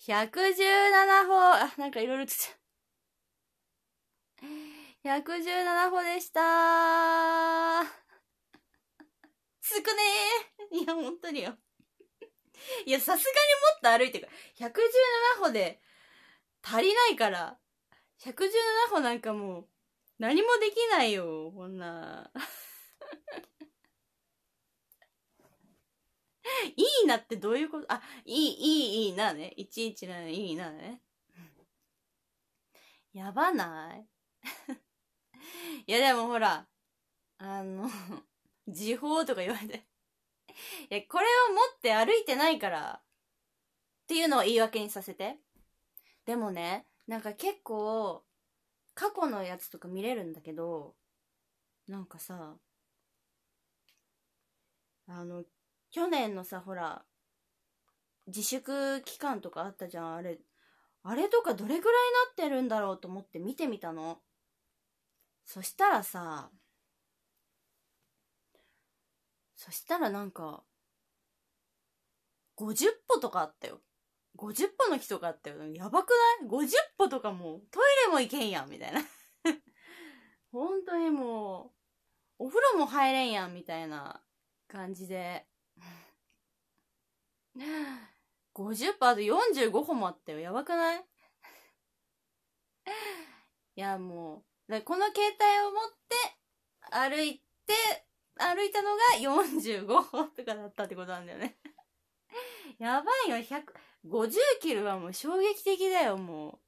!117 歩あ、なんかいろいろ映っちゃう。117歩でしたー。つくねーいや、本当によ。いや、さすがにもっと歩いてくる。117歩で足りないから。117歩なんかもう、何もできないよ、こんな。いいなってどういうことあ、いい、いい、いいなね。117いいなね。やばない いやでもほら、あの、時報とか言われて、いや、これを持って歩いてないから、っていうのを言い訳にさせて。でもね、なんか結構、過去のやつとか見れるんだけど、なんかさ、あの、去年のさ、ほら、自粛期間とかあったじゃん、あれ。あれとかどれぐらいなってるんだろうと思って見てみたの。そしたらさ、そしたらなんか、50歩とかあったよ。50歩の日とかあったよ。やばくない ?50 歩とかもう、トイレも行けんやん、みたいな。本当にもう、お風呂も入れんやん、みたいな感じで。50歩、あと45歩もあったよ。やばくないいや、もう、この携帯を持って、歩いて、歩いたのが45歩とかだったってことなんだよね やばいよ、150キロはもう衝撃的だよ、もう。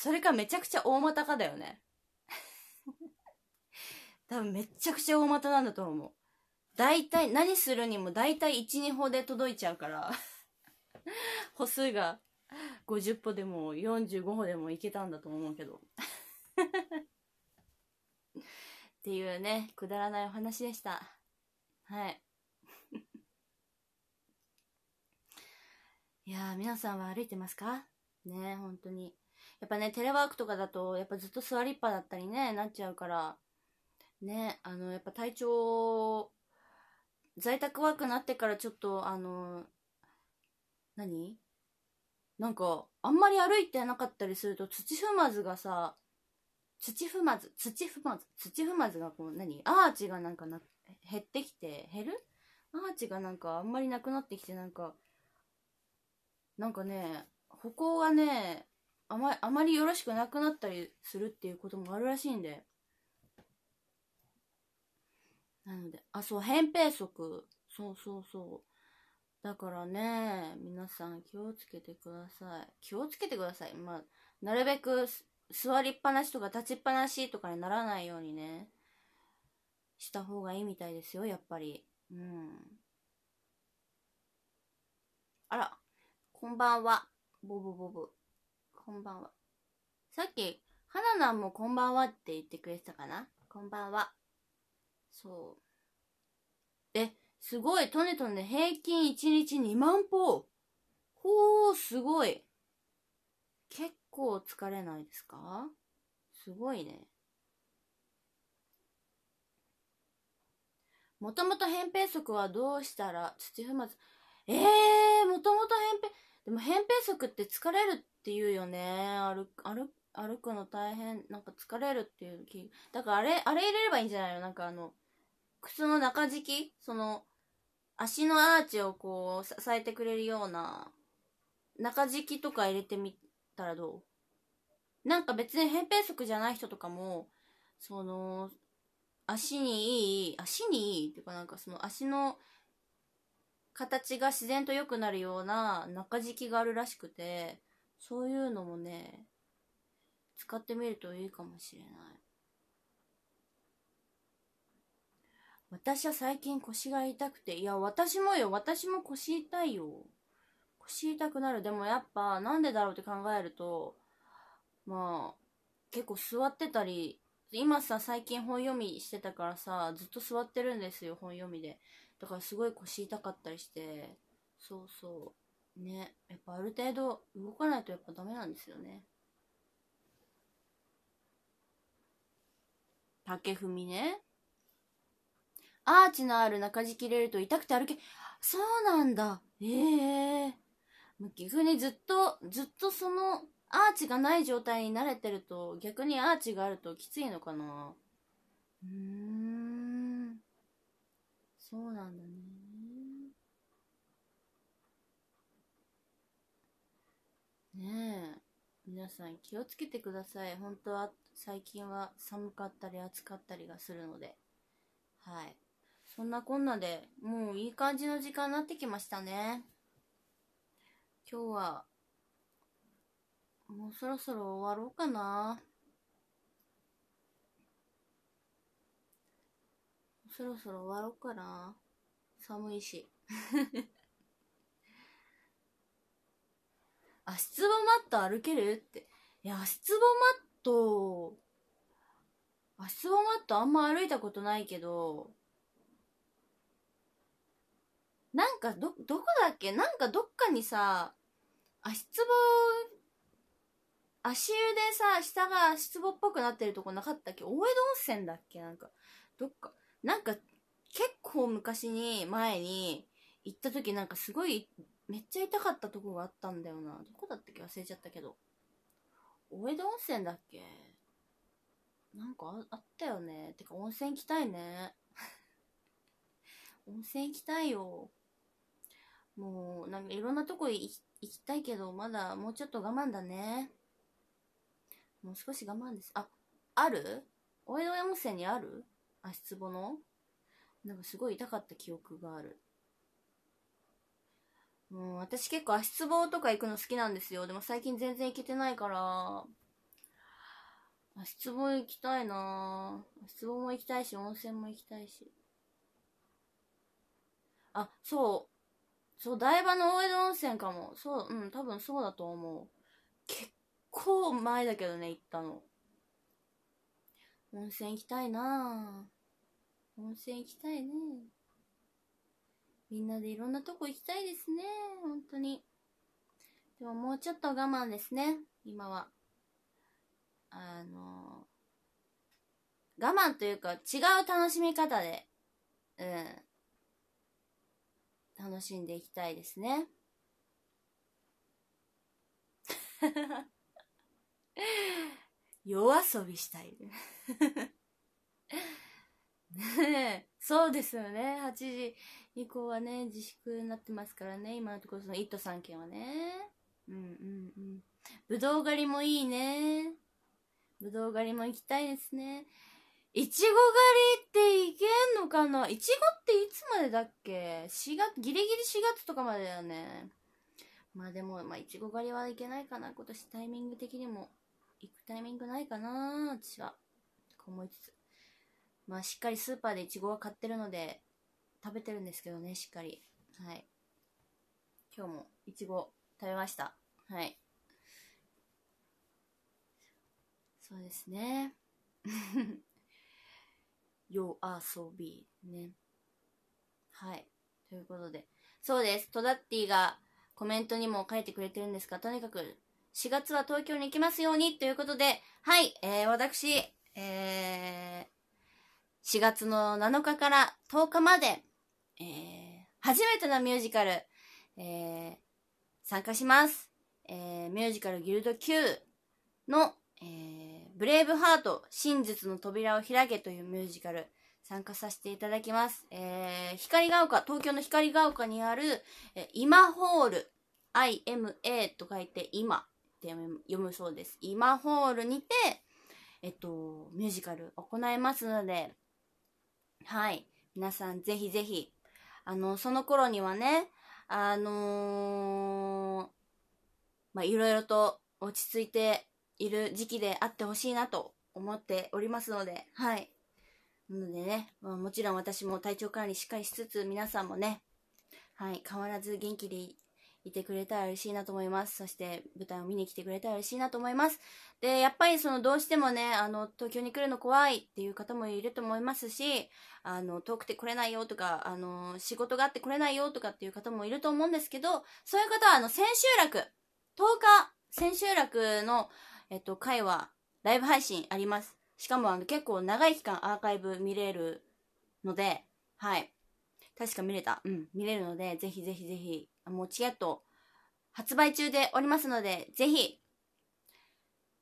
それかめちゃくちゃ大股かだよね。多分めちゃくちゃ大股なんだと思う。大体、何するにも大体1、2歩で届いちゃうから 歩数が50歩でも45歩でもいけたんだと思うけど。っていうね、くだらないお話でした。はい。いや皆さんは歩いてますかね本当に。やっぱね、テレワークとかだと、やっぱずっと座りっぱだったりね、なっちゃうから、ね、あの、やっぱ体調、在宅ワークになってからちょっと、あの、何なんか、あんまり歩いてなかったりすると、土踏まずがさ、土踏まず、土踏まず、土踏まずがこう、何アーチがなんかなって、減ってきて減るアーチがなんかあんまりなくなってきてなんかなんかね歩行がねあまあまりよろしくなくなったりするっていうこともあるらしいんでなのであそう扁平足そうそうそうだからね皆さん気をつけてください気をつけてくださいまあなるべく座りっぱなしとか立ちっぱなしとかにならないようにねした方がいいみたいですよ、やっぱり。うん。あら、こんばんは。ボブボブ。こんばんは。さっき、はななもこんばんはって言ってくれてたかなこんばんは。そう。え、すごい、トネトネ平均1日2万歩。ほうすごい。結構疲れないですかすごいね。もともと扁平足はどうしたら土踏まずええー、もともと扁平でも扁平足って疲れるっていうよね歩歩歩くの大変なんか疲れるっていう気だからあれあれ入れればいいんじゃないのなんかあの靴の中敷きその足のアーチをこう支えてくれるような中敷きとか入れてみたらどうなんか別に扁平足じゃない人とかもその足にいい足にいいっていうかなんかその足の形が自然と良くなるような中敷きがあるらしくてそういうのもね使ってみるといいかもしれない私は最近腰が痛くていや私もよ私も腰痛いよ腰痛くなるでもやっぱなんでだろうって考えるとまあ結構座ってたり今さ最近本読みしてたからさずっと座ってるんですよ本読みでだからすごい腰痛かったりしてそうそうねやっぱある程度動かないとやっぱダメなんですよね竹踏みねアーチのある中敷き入れると痛くて歩けそうなんだええー、阜にずっとずっとそのアーチがない状態に慣れてると、逆にアーチがあるときついのかなうーん。そうなんだね。ねえ。皆さん気をつけてください。本当は最近は寒かったり暑かったりがするので。はい。そんなこんなでもういい感じの時間になってきましたね。今日はもうそろそろ終わろうかな。そろそろ終わろうかな。寒いし。足つぼマット歩けるって。いや、足つぼマット、足つぼマットあんま歩いたことないけど、なんかど、どこだっけなんかどっかにさ、足つぼ足湯でさ、下が足つぼっぽくなってるとこなかったっけ大江戸温泉だっけなんか、どっか。なんか、結構昔に、前に、行った時なんかすごい、めっちゃ痛かったとこがあったんだよな。どこだったっけ忘れちゃったけど。大江戸温泉だっけなんかあったよね。てか温泉行きたいね。温泉行きたいよ。もう、なんかいろんなとこ行きたいけど、まだもうちょっと我慢だね。もう少し我慢です。あ、ある大江戸温泉にある足つぼのなんかすごい痛かった記憶がある。もう私結構足つぼとか行くの好きなんですよ。でも最近全然行けてないから。足つぼ行きたいな足つぼも行きたいし、温泉も行きたいし。あ、そう。そう、台場の大江戸温泉かも。そう、うん、多分そうだと思う。結構前だけどね行ったの温泉行きたいな温泉行きたいねみんなでいろんなとこ行きたいですね本当にでももうちょっと我慢ですね今はあの我慢というか違う楽しみ方でうん楽しんでいきたいですね Ha ha ha. 夜遊びしたい。ねえ、そうですよね。8時以降はね、自粛になってますからね。今のところその1都3県はね。うんうんうん。ぶどう狩りもいいね。ぶどう狩りも行きたいですね。いちご狩りっていけんのかないちごっていつまでだっけ ?4 月、ギリギリ4月とかまでだよね。まあでも、まあいちご狩りはいけないかな。今年タイミング的にも。行くタイミングないかな私は。と思いつつ。まあ、しっかりスーパーでイチゴは買ってるので、食べてるんですけどね、しっかり。はい。今日もイチゴ食べました。はい。そうですね。夜 遊びね。はい。ということで。そうです。トダッティがコメントにも書いてくれてるんですが、とにかく4月は東京に行きますようにということで、はい、えー、私、えー、4月の7日から10日まで、えー、初めてのミュージカル、えー、参加します。えー、ミュージカルギルド Q の、えー、ブレイブハート真実の扉を開けというミュージカル参加させていただきます。えー、光が丘、東京の光が丘にある、えー、今ホール、IMA と書いて今って読むそうです。今ホールにて、えっと、ミュージカル行いますので、はい。皆さんぜひぜひ、あの、その頃にはね、あのー、まいろいろと落ち着いている時期であってほしいなと思っておりますので、はい。なのでね、まあ、もちろん私も体調管理しっかりしつつ、皆さんもね、はい、変わらず元気でいてくれたら嬉しいなと思います。そして舞台を見に来てくれたら嬉しいなと思います。で、やっぱりそのどうしてもね、あの、東京に来るの怖いっていう方もいると思いますし、あの、遠くて来れないよとか、あの、仕事があって来れないよとかっていう方もいると思うんですけど、そういう方はあの、千秋楽、10日、千秋楽の、えっと、会はライブ配信あります。しかもあの、結構長い期間アーカイブ見れるので、はい。確か見れた。うん、見れるので、ぜひぜひぜひ餅屋と発売中でおりますので、ぜひ、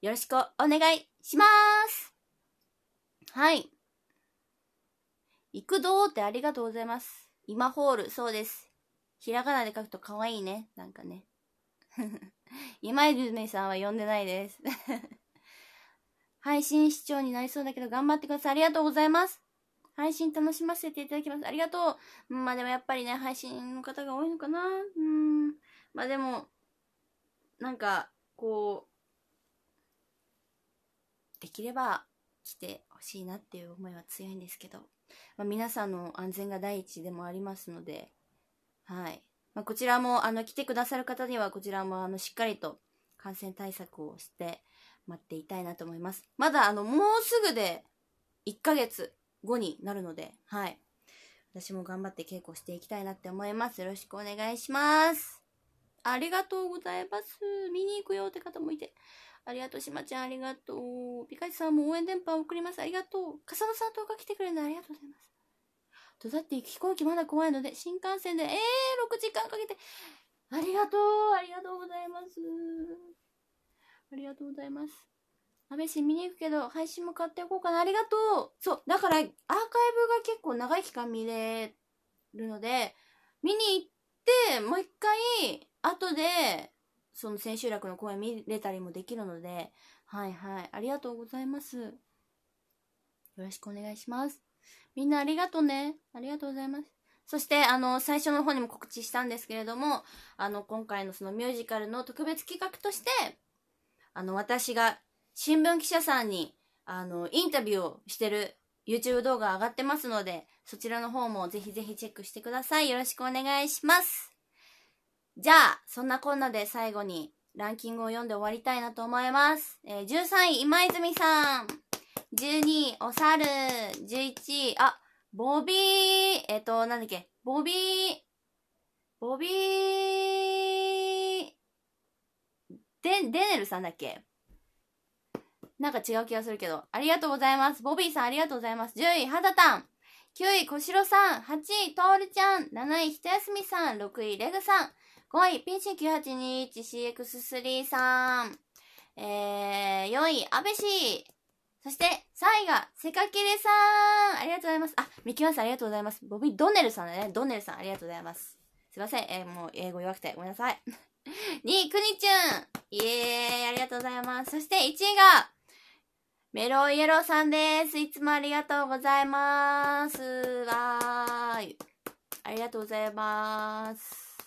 よろしくお願いしますはい。行くどーってありがとうございます。今ホール、そうです。ひらがなで書くと可愛いね。なんかね。今泉さんは呼んでないです。配信視聴になりそうだけど頑張ってください。ありがとうございます。配信楽しませていただきます。ありがとう。まあでもやっぱりね、配信の方が多いのかな。うん。まあでも、なんか、こう、できれば来てほしいなっていう思いは強いんですけど、まあ、皆さんの安全が第一でもありますので、はい。まあ、こちらも、あの、来てくださる方には、こちらも、あの、しっかりと感染対策をして待っていたいなと思います。まだ、あの、もうすぐで1ヶ月後になるので、はい。私も頑張って稽古していきたいなって思います。よろしくお願いします。ありがとうございます。見に行くよって方もいて。ありがとう、しまちゃん、ありがとう。ピカチさんも応援電波を送ります。ありがとう。笠野さん動画来てくれるのありがとうございます。とだって飛行機まだ怖いので、新幹線で、えー、6時間かけて、ありがとう、ありがとうございます。ありがとうございます。メシ見に行くけど、配信も買っておこうかな。ありがとうそう、だからアーカイブが結構長い期間見れるので、見に行って、もう一回、後で、その千秋楽の公演見れたりもできるので、はいはい。ありがとうございます。よろしくお願いします。みんなありがとうね。ありがとうございます。そして、あの、最初の方にも告知したんですけれども、あの、今回のそのミュージカルの特別企画として、あの、私が新聞記者さんに、あの、インタビューをしてる YouTube 動画上がってますので、そちらの方もぜひぜひチェックしてください。よろしくお願いします。じゃあ、そんなこんなで最後にランキングを読んで終わりたいなと思います。えー、13位、今泉さん。12位、お猿。11位、あ、ボビー、えっ、ー、と、なんだっけ、ボビー、ボビー、デ、デネルさんだっけなんか違う気がするけど。ありがとうございます。ボビーさんありがとうございます。10位、はだたん。9位、こしろさん。8位、とおるちゃん。7位、ひとやすみさん。6位、レグさん。5位、PC9821CX3 さん。えー、4位、安倍氏。そして、3位が、せかきれさん。ありがとうございます。あ、ミキワさんありがとうございます。ボビー・ドネルさんだね。ドネルさんありがとうございます。すいません。えー、もう英語弱くてごめんなさい。2 位、くにちゅん。イエーイ、ありがとうございます。そして1位が、メロイエローさんです。いつもありがとうございます。わーい。ありがとうございます。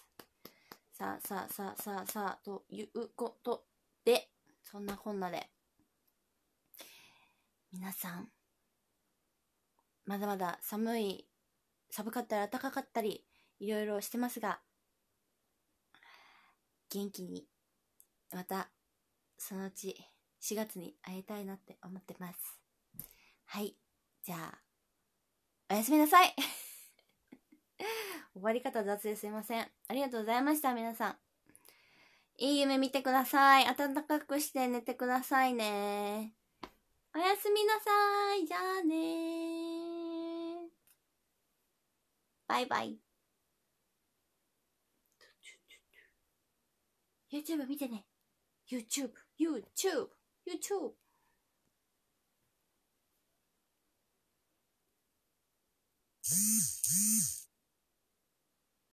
さあさあさあさあさあ、ということで、そんなこんなで。皆さん、まだまだ寒い、寒かったり暖かかったり、いろいろしてますが、元気に、また、そのうち、4月に会いたいなって思ってます。はい。じゃあ、おやすみなさい 終わり方雑ですいません。ありがとうございました、皆さん。いい夢見てください。暖かくして寝てくださいね。おやすみなさい。じゃあねバイバイ。YouTube 見てね。YouTube。YouTube。You too.